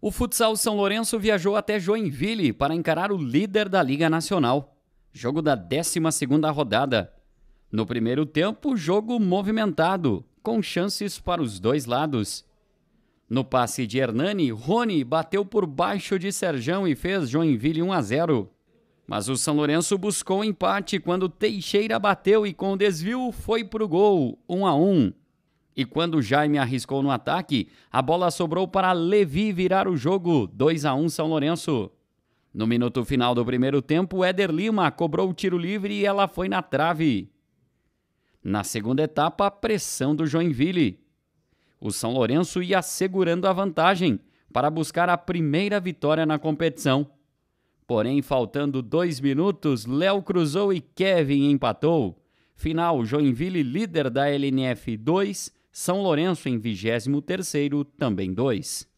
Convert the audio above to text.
O futsal São Lourenço viajou até Joinville para encarar o líder da Liga Nacional. Jogo da 12 rodada. No primeiro tempo, jogo movimentado, com chances para os dois lados. No passe de Hernani, Rony bateu por baixo de Serjão e fez Joinville 1 a 0. Mas o São Lourenço buscou empate quando Teixeira bateu e com desvio foi para o gol, 1 a 1. E quando Jaime arriscou no ataque, a bola sobrou para Levi virar o jogo 2 a 1 São Lourenço. No minuto final do primeiro tempo, Éder Lima cobrou o tiro livre e ela foi na trave. Na segunda etapa, a pressão do Joinville. O São Lourenço ia segurando a vantagem para buscar a primeira vitória na competição. Porém, faltando dois minutos, Léo cruzou e Kevin empatou. Final: Joinville líder da LNF 2, são Lourenço em 23º, também 2.